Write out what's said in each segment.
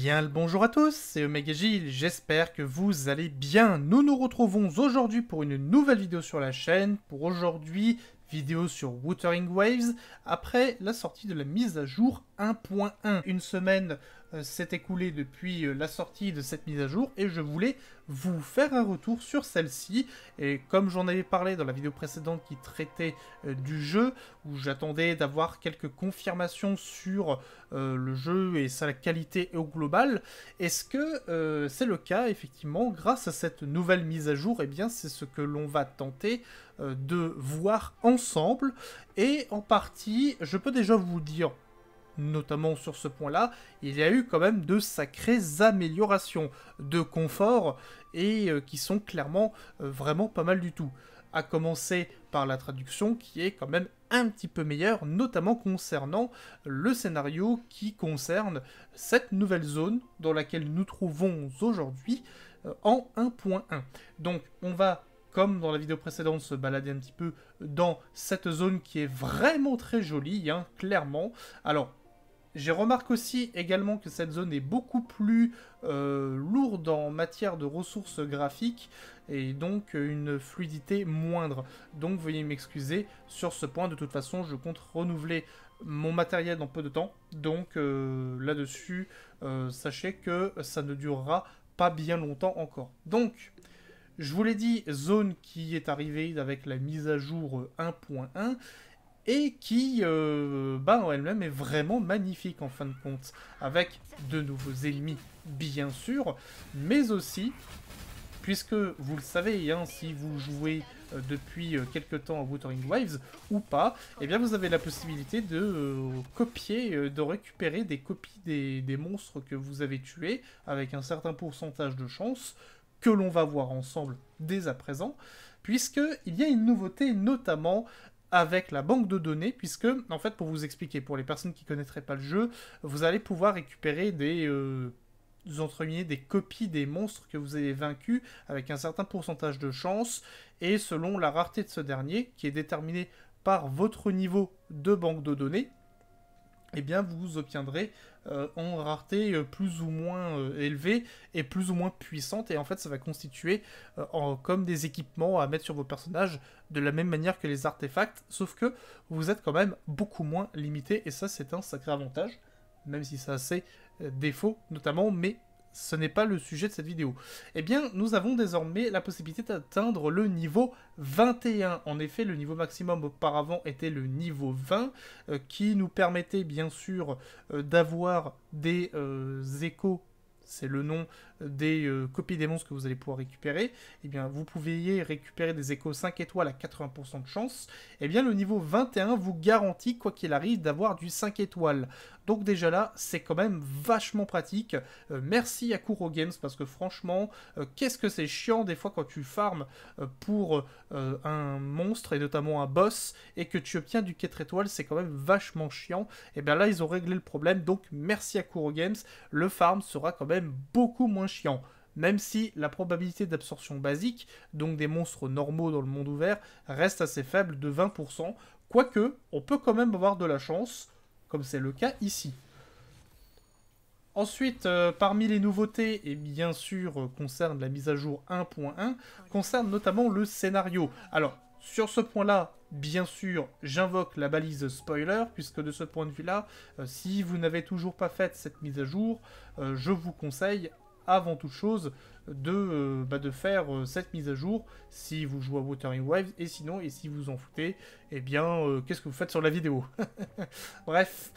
Bien le bonjour à tous, c'est Omega Gilles, j'espère que vous allez bien. Nous nous retrouvons aujourd'hui pour une nouvelle vidéo sur la chaîne. Pour aujourd'hui, vidéo sur Watering Waves, après la sortie de la mise à jour 1.1. Une semaine euh, s'est écoulée depuis euh, la sortie de cette mise à jour et je voulais vous faire un retour sur celle-ci. Et comme j'en avais parlé dans la vidéo précédente qui traitait euh, du jeu, où j'attendais d'avoir quelques confirmations sur le jeu et sa qualité au global, est-ce que c'est le cas effectivement grâce à cette nouvelle mise à jour eh bien c'est ce que l'on va tenter de voir ensemble et en partie je peux déjà vous dire notamment sur ce point-là, il y a eu quand même de sacrées améliorations de confort et euh, qui sont clairement euh, vraiment pas mal du tout. À commencer par la traduction qui est quand même un petit peu meilleure, notamment concernant le scénario qui concerne cette nouvelle zone dans laquelle nous trouvons aujourd'hui euh, en 1.1. Donc on va comme dans la vidéo précédente, se balader un petit peu dans cette zone qui est vraiment très jolie, hein, clairement. Alors, j'ai remarqué aussi également que cette zone est beaucoup plus euh, lourde en matière de ressources graphiques et donc une fluidité moindre. Donc veuillez m'excuser sur ce point. De toute façon, je compte renouveler mon matériel dans peu de temps. Donc euh, là-dessus, euh, sachez que ça ne durera pas bien longtemps encore. Donc, je vous l'ai dit, zone qui est arrivée avec la mise à jour 1.1 et qui, euh, ben, en elle-même, est vraiment magnifique en fin de compte, avec de nouveaux ennemis, bien sûr, mais aussi, puisque vous le savez, hein, si vous jouez euh, depuis euh, quelques temps à Wuthering Waves ou pas, eh bien vous avez la possibilité de copier, de récupérer des copies des, des monstres que vous avez tués, avec un certain pourcentage de chance, que l'on va voir ensemble dès à présent, puisqu'il y a une nouveauté, notamment avec la banque de données, puisque, en fait, pour vous expliquer, pour les personnes qui ne connaîtraient pas le jeu, vous allez pouvoir récupérer des... Euh, des copies des monstres que vous avez vaincus avec un certain pourcentage de chance et selon la rareté de ce dernier qui est déterminé par votre niveau de banque de données et eh bien vous obtiendrez euh, en rareté euh, plus ou moins euh, élevée et plus ou moins puissante. Et en fait, ça va constituer comme des équipements à mettre sur vos personnages de la même manière que les artefacts, sauf que vous êtes quand même beaucoup moins limité. Et ça, c'est un sacré avantage, même si ça a ses défauts notamment, mais ce n'est pas le sujet de cette vidéo. Eh bien, nous avons désormais la possibilité d'atteindre le niveau 21. En effet, le niveau maximum auparavant était le niveau 20, euh, qui nous permettait bien sûr euh, d'avoir des euh, échos c'est le nom des euh, copies des monstres que vous allez pouvoir récupérer, et eh bien, vous pouviez récupérer des échos 5 étoiles à 80% de chance, Et eh bien, le niveau 21 vous garantit, quoi qu'il arrive, d'avoir du 5 étoiles. Donc déjà là, c'est quand même vachement pratique. Euh, merci à Kuro Games, parce que franchement, euh, qu'est-ce que c'est chiant des fois quand tu farmes pour un monstre, et notamment un boss, et que tu obtiens du 4 étoiles, c'est quand même vachement chiant. Et eh bien là, ils ont réglé le problème, donc merci à Kuro Games, le farm sera quand même beaucoup moins chiant. Même si la probabilité d'absorption basique, donc des monstres normaux dans le monde ouvert, reste assez faible de 20%, quoique on peut quand même avoir de la chance, comme c'est le cas ici. Ensuite, euh, parmi les nouveautés, et bien sûr euh, concerne la mise à jour 1.1, concerne notamment le scénario. Alors, sur ce point-là, bien sûr, j'invoque la balise spoiler, puisque de ce point de vue-là, euh, si vous n'avez toujours pas fait cette mise à jour, euh, je vous conseille avant toute chose de, euh, bah, de faire cette mise à jour si vous jouez à Watering Waves, et sinon, et si vous en foutez, eh bien, qu'est-ce que vous faites sur la vidéo Bref.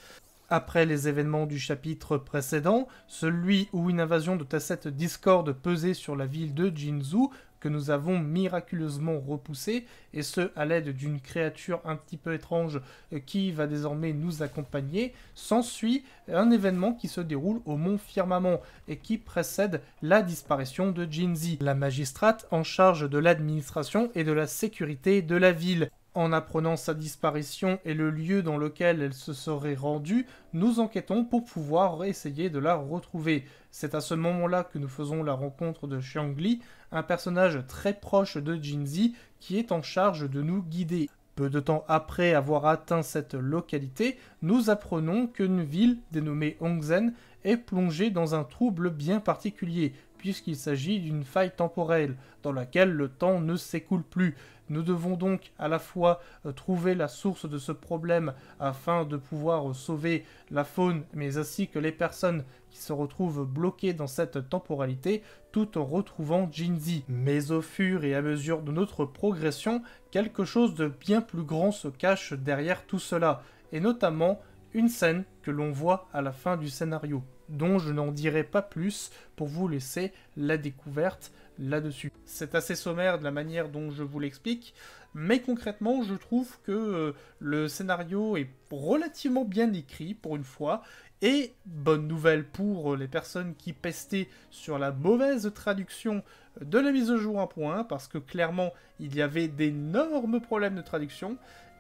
Après les événements du chapitre précédent, celui où une invasion de Tasset Discord pesait sur la ville de Jinzu, que nous avons miraculeusement repoussé, et ce à l'aide d'une créature un petit peu étrange euh, qui va désormais nous accompagner, s'ensuit un événement qui se déroule au mont Firmament et qui précède la disparition de Jinzi, la magistrate en charge de l'administration et de la sécurité de la ville. En apprenant sa disparition et le lieu dans lequel elle se serait rendue, nous enquêtons pour pouvoir essayer de la retrouver. C'est à ce moment-là que nous faisons la rencontre de Xiangli, un personnage très proche de Jinzi qui est en charge de nous guider. Peu de temps après avoir atteint cette localité, nous apprenons qu'une ville dénommée Hongzen est plongée dans un trouble bien particulier, puisqu'il s'agit d'une faille temporelle, dans laquelle le temps ne s'écoule plus. Nous devons donc à la fois euh, trouver la source de ce problème afin de pouvoir euh, sauver la faune, mais ainsi que les personnes qui se retrouvent bloquées dans cette temporalité, tout en retrouvant Jinzi. Mais au fur et à mesure de notre progression, quelque chose de bien plus grand se cache derrière tout cela, et notamment une scène que l'on voit à la fin du scénario, dont je n'en dirai pas plus pour vous laisser la découverte là-dessus. C'est assez sommaire de la manière dont je vous l'explique, mais concrètement, je trouve que euh, le scénario est relativement bien écrit pour une fois, et bonne nouvelle pour euh, les personnes qui pestaient sur la mauvaise traduction de la mise au jour 1.1, parce que clairement, il y avait d'énormes problèmes de traduction,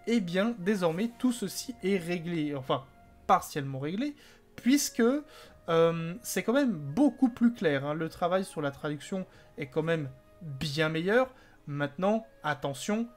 et eh bien désormais tout ceci est réglé, enfin partiellement réglé, puisque euh, c'est quand même beaucoup plus clair. Hein. Le travail sur la traduction est quand même bien meilleur. Maintenant, attention,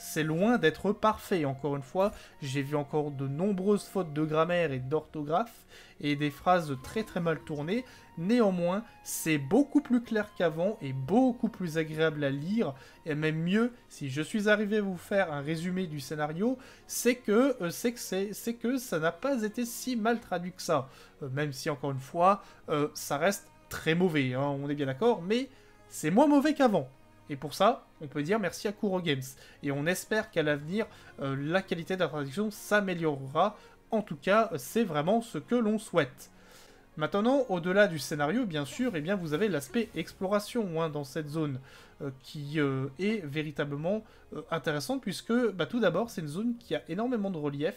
c'est loin d'être parfait. Encore une fois, j'ai vu encore de nombreuses fautes de grammaire et d'orthographe et des phrases très très mal tournées. Néanmoins, c'est beaucoup plus clair qu'avant et beaucoup plus agréable à lire. Et même mieux, si je suis arrivé à vous faire un résumé du scénario, c'est que, euh, c'est que, que ça n'a pas été si mal traduit que ça. Euh, même si, encore une fois, euh, ça reste très mauvais, hein, on est bien d'accord, mais c'est moins mauvais qu'avant. Et pour ça, on peut dire merci à Kuro Games. Et on espère qu'à l'avenir, euh, la qualité de la traduction s'améliorera. En tout cas, euh, c'est vraiment ce que l'on souhaite. Maintenant, au-delà du scénario, bien sûr, eh bien, vous avez l'aspect exploration hein, dans cette zone, euh, qui est véritablement intéressante, puisque bah, tout d'abord, c'est une zone qui a énormément de relief.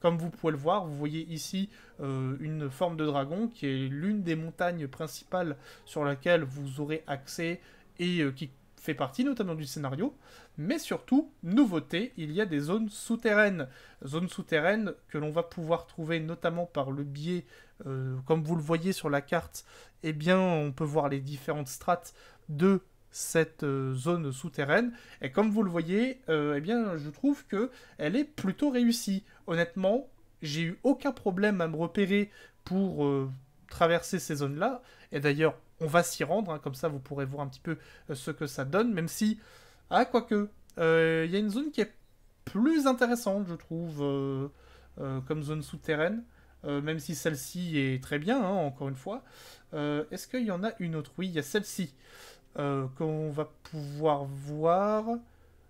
Comme vous pouvez le voir, vous voyez ici une forme de dragon, qui est l'une des montagnes principales sur laquelle vous aurez accès et qui fait partie notamment du scénario, mais surtout, nouveauté, il y a des zones souterraines. Zones souterraines que l'on va pouvoir trouver notamment par le biais, euh, comme vous le voyez sur la carte, eh bien, on peut voir les différentes strates de cette euh, zone souterraine. Et comme vous le voyez, euh, eh bien, je trouve que elle est plutôt réussie. Honnêtement, j'ai eu aucun problème à me repérer pour traverser ces zones-là. Et d'ailleurs, on va s'y rendre, hein, comme ça vous pourrez voir un petit peu euh, ce que ça donne, même si, ah, quoique, euh, il y a une zone qui est plus intéressante, je trouve, euh, comme zone souterraine. même si celle-ci est très bien, hein, encore une fois. Est-ce qu'il y en a une autre Oui, il y a celle-ci qu'on va pouvoir voir.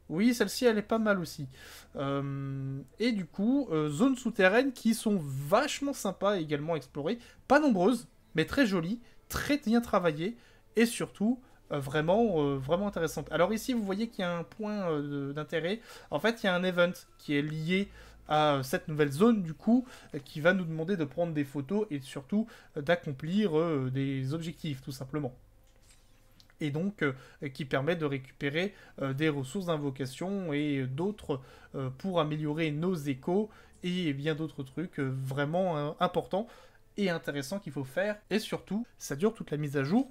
Oui, celle-ci, elle est pas mal aussi. et du coup, zones souterraines qui sont vachement sympas également à explorer. Pas nombreuses, mais très jolies très bien travaillée et surtout euh, vraiment, euh, vraiment intéressante. Alors ici, vous voyez qu'il y a un point euh, d'intérêt. En fait, il y a un event qui est lié à cette nouvelle zone, du coup, qui va nous demander de prendre des photos et surtout d'accomplir des objectifs, tout simplement. Et donc, qui permet de récupérer des ressources d'invocation et d'autres pour améliorer nos échos et bien d'autres trucs vraiment hein, importants intéressant qu'il faut faire. Et surtout, ça dure toute la mise à jour.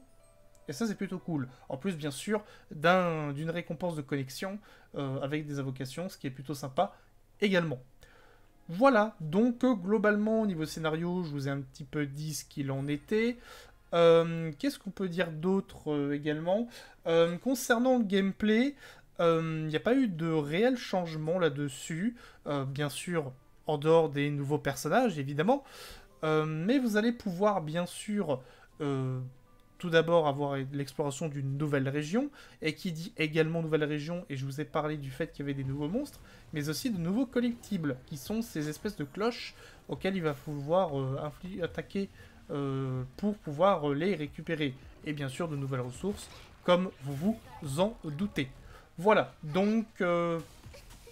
Et ça, c'est plutôt cool. En plus, bien sûr, d'un d'une récompense de connexion euh, avec des invocations, ce qui est plutôt sympa également. Voilà, donc euh, globalement, au niveau scénario, je vous ai un petit peu dit ce qu'il en était. Euh, qu'est-ce qu'on peut dire d'autre également Concernant le gameplay, il n'y a pas eu de réel changement là-dessus. bien sûr, en dehors des nouveaux personnages, évidemment. Euh, mais vous allez pouvoir bien sûr euh, tout d'abord avoir l'exploration d'une nouvelle région, et qui dit également nouvelle région, et je vous ai parlé du fait qu'il y avait des nouveaux monstres, mais aussi de nouveaux collectibles, qui sont ces espèces de cloches auxquelles il va pouvoir euh, attaquer pour pouvoir les récupérer, et bien sûr de nouvelles ressources, comme vous vous en doutez. Voilà, donc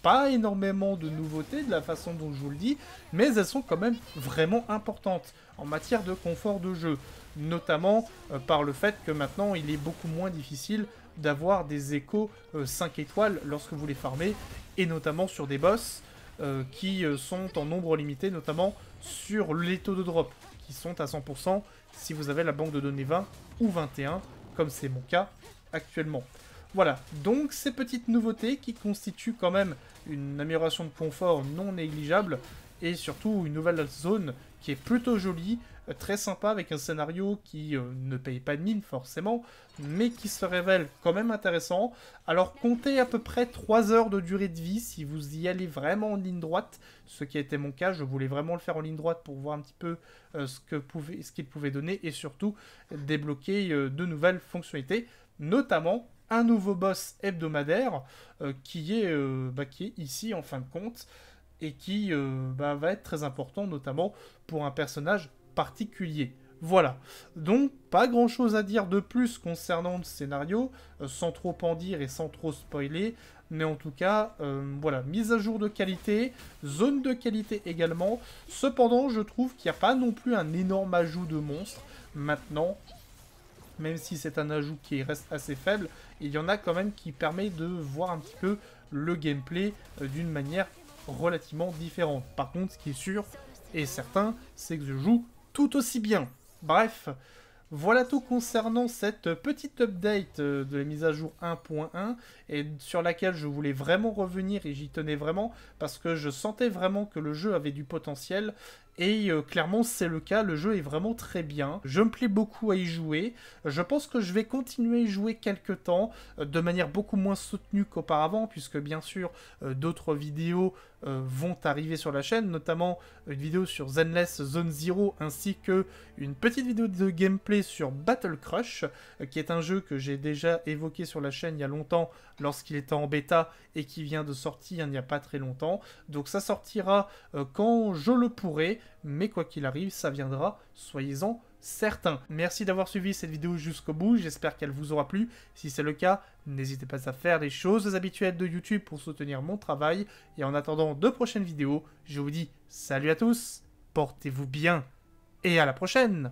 pas énormément de nouveautés de la façon dont je vous le dis, mais elles sont quand même vraiment importantes en matière de confort de jeu, notamment euh, par le fait que maintenant il est beaucoup moins difficile d'avoir des échos 5 euh, étoiles lorsque vous les farmez, et notamment sur des boss euh, qui sont en nombre limité, notamment sur les taux de drop, qui sont à 100% si vous avez la banque de données 20 ou 21, comme c'est mon cas actuellement. Voilà, donc ces petites nouveautés qui constituent quand même une amélioration de confort non négligeable et surtout une nouvelle zone qui est plutôt jolie, euh, très sympa avec un scénario qui euh, ne paye pas de mine forcément, mais qui se révèle quand même intéressant. Alors comptez à peu près 3 heures de durée de vie si vous y allez vraiment en ligne droite, ce qui a été mon cas, je voulais vraiment le faire en ligne droite pour voir un petit peu euh, ce qu'il pouvait, pouvait, donner et surtout débloquer de nouvelles fonctionnalités, notamment un nouveau boss hebdomadaire euh, qui, est, euh, bah, qui est ici en fin de compte et qui euh, bah, va être très important notamment pour un personnage particulier. Voilà. Donc, pas grand chose à dire de plus concernant le scénario, sans trop en dire et sans trop spoiler. Mais en tout cas, voilà, mise à jour de qualité, zone de qualité également. Cependant, je trouve qu'il n'y a pas non plus un énorme ajout de monstres. Maintenant, même si c'est un ajout qui reste assez faible, il y en a quand même qui permet de voir un petit peu le gameplay euh, d'une manière relativement différente. Par contre, ce qui est sûr et certain, c'est que je joue tout aussi bien. Bref, voilà tout concernant cette petite update euh, de la mise à jour 1.1 et sur laquelle je voulais vraiment revenir et j'y tenais vraiment parce que je sentais vraiment que le jeu avait du potentiel et euh, clairement, c'est le cas. Le jeu est vraiment très bien. Je me plais beaucoup à y jouer. Je pense que je vais continuer à y jouer quelques temps, euh, de manière beaucoup moins soutenue qu'auparavant, puisque bien sûr, euh, d'autres vidéos vont arriver sur la chaîne, notamment une vidéo sur Zenless Zone Zero, ainsi que une petite vidéo de gameplay sur Battle Crush, qui est un jeu que j'ai déjà évoqué sur la chaîne il y a longtemps, lorsqu'il était en bêta, et qui vient de sortir il n'y a pas très longtemps. Donc ça sortira quand je le pourrai mais quoi qu'il arrive, ça viendra, soyez-en certains. Merci d'avoir suivi cette vidéo jusqu'au bout, j'espère qu'elle vous aura plu. Si c'est le cas, n'hésitez pas à faire les choses habituelles de YouTube pour soutenir mon travail. Et en attendant de prochaines vidéos, je vous dis salut à tous, portez-vous bien et à la prochaine